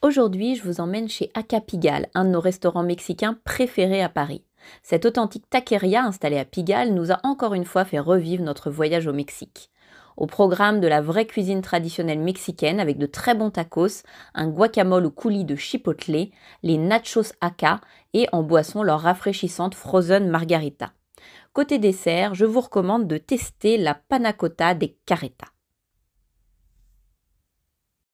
Aujourd'hui, je vous emmène chez Acapigal, un de nos restaurants mexicains préférés à Paris. Cette authentique taqueria installée à Pigalle nous a encore une fois fait revivre notre voyage au Mexique. Au programme de la vraie cuisine traditionnelle mexicaine avec de très bons tacos, un guacamole au coulis de chipotle, les nachos aca et en boisson leur rafraîchissante frozen margarita. Côté dessert, je vous recommande de tester la panacota des caretas.